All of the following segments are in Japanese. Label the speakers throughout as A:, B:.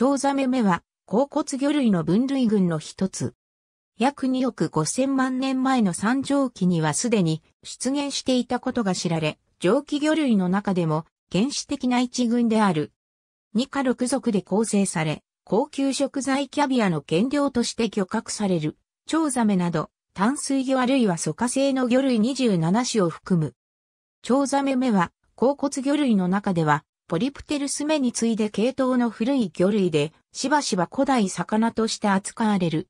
A: 蝶ザメ目は、甲骨魚類の分類群の一つ。約2億5千万年前の三畳紀にはすでに出現していたことが知られ、蒸気魚類の中でも原始的な一群である。2か6族で構成され、高級食材キャビアの原料として漁獲される、蝶ザメなど、淡水魚あるいは素化性の魚類27種を含む。蝶ザメ目は、甲骨魚類の中では、ポリプテルス目に次いで系統の古い魚類で、しばしば古代魚として扱われる。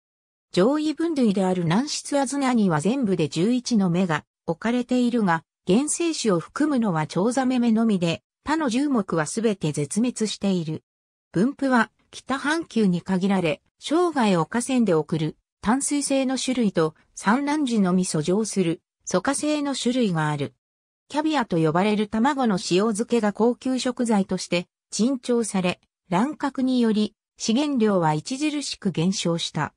A: 上位分類である軟質アズナには全部で11の目が置かれているが、原生種を含むのはチョウザメ目のみで、他の10目はすべて絶滅している。分布は北半球に限られ、生涯を河川で送る淡水性の種類と産卵時のみ遡上する、疎化性の種類がある。キャビアと呼ばれる卵の塩漬けが高級食材として珍重され、乱獲により資源量は著しく減少した。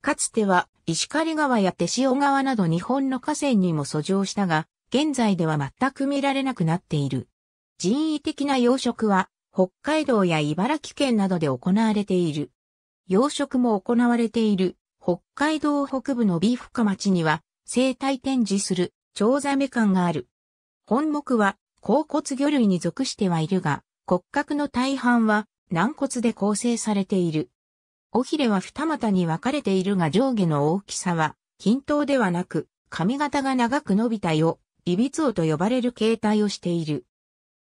A: かつては石狩川や手塩川など日本の河川にも遡上したが、現在では全く見られなくなっている。人為的な養殖は北海道や茨城県などで行われている。養殖も行われている北海道北部のビーフ化町には生態展示するチョウザメ館がある。本目は、甲骨魚類に属してはいるが、骨格の大半は軟骨で構成されている。尾ひれは二股に分かれているが上下の大きさは均等ではなく、髪型が長く伸びたよ、いびつ尾と呼ばれる形態をしている。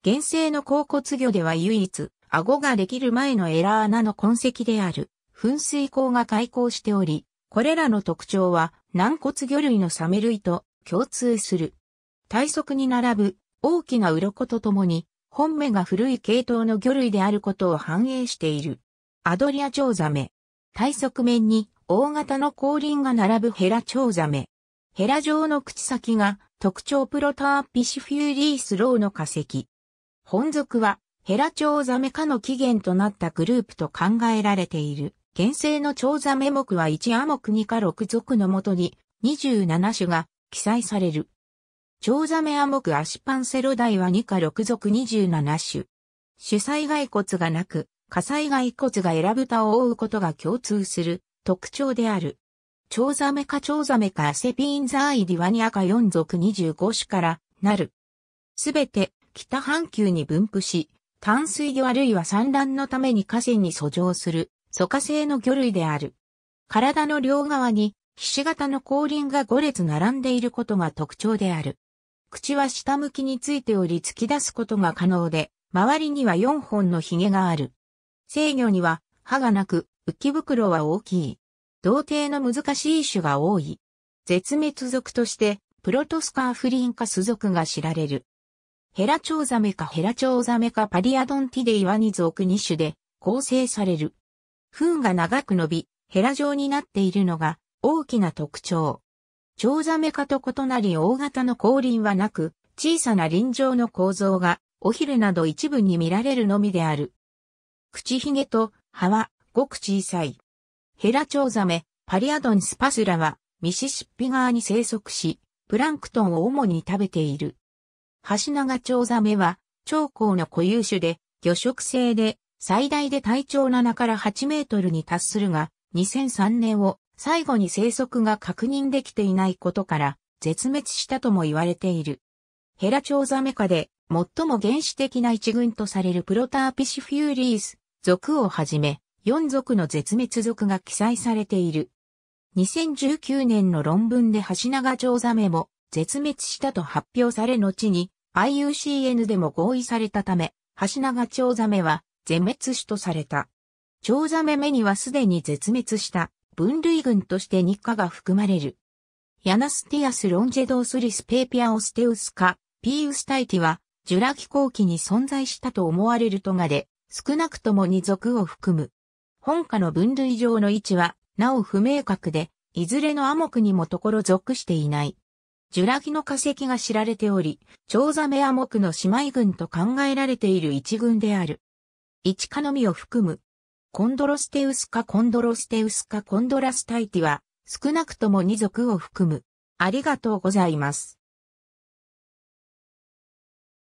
A: 原生の甲骨魚では唯一、顎ができる前のエラー穴の痕跡である、噴水口が開口しており、これらの特徴は軟骨魚類のサメ類と共通する。体側に並ぶ大きな鱗とともに、本目が古い系統の魚類であることを反映している。アドリアチョウザメ。体側面に大型の後輪が並ぶヘラチョウザメ。ヘラ状の口先が特徴プロターピシフューリースローの化石。本属はヘラチョウザメ科の起源となったグループと考えられている。原生のチョウザメ目は1モク2か6属のもとに27種が記載される。蝶ザメアモクアシパンセロダイは2か6属27種。主災骸骨がなく、火災骸骨がエラブタを覆うことが共通する特徴である。蝶ザメか蝶ザメかアセピンザーイディワニアか4属25種からなる。すべて北半球に分布し、淡水魚あるいは産卵のために河川に遡上する、疎化性の魚類である。体の両側に、ひし形の後輪が5列並んでいることが特徴である。口は下向きについており突き出すことが可能で、周りには4本の髭がある。制御には歯がなく、浮き袋は大きい。童貞の難しい種が多い。絶滅属として、プロトスカーフリンカス属が知られる。ヘラチョウザメかヘラチョウザメかパリアドンティデイワニ属2種で構成される。糞が長く伸び、ヘラ状になっているのが大きな特徴。チョウザメ科と異なり大型の降輪はなく、小さな輪状の構造が、尾ひれなど一部に見られるのみである。口ひげと葉はごく小さい。ヘラチョウザメ、パリアドンスパスラは、ミシシッピ川に生息し、プランクトンを主に食べている。ハシナガチョウザメは、長高の固有種で、魚食性で、最大で体長7から8メートルに達するが、2003年を最後に生息が確認できていないことから絶滅したとも言われている。ヘラチョウザメ科で最も原始的な一群とされるプロターピシフューリース族をはじめ4族の絶滅族が記載されている。2019年の論文でハシナガチョウザメも絶滅したと発表され後に IUCN でも合意されたため、ハシナガチョウザメは絶滅種とされた。チョウザメ目にはすでに絶滅した分類群として日課が含まれる。ヤナスティアス・ロンジェドース・リス・ペーピア・オステウスカ、ピーウスタイティは、ジュラ紀後期に存在したと思われるトガで、少なくとも二族を含む。本家の分類上の位置は、なお不明確で、いずれのア目にもところ属していない。ジュラ紀の化石が知られており、ウザメア目の姉妹群と考えられている一群である。一カノミを含むコンドロステウスかコンドロステウスかコンドラスタイティは、少なくとも2族を含む。ありがとうございます。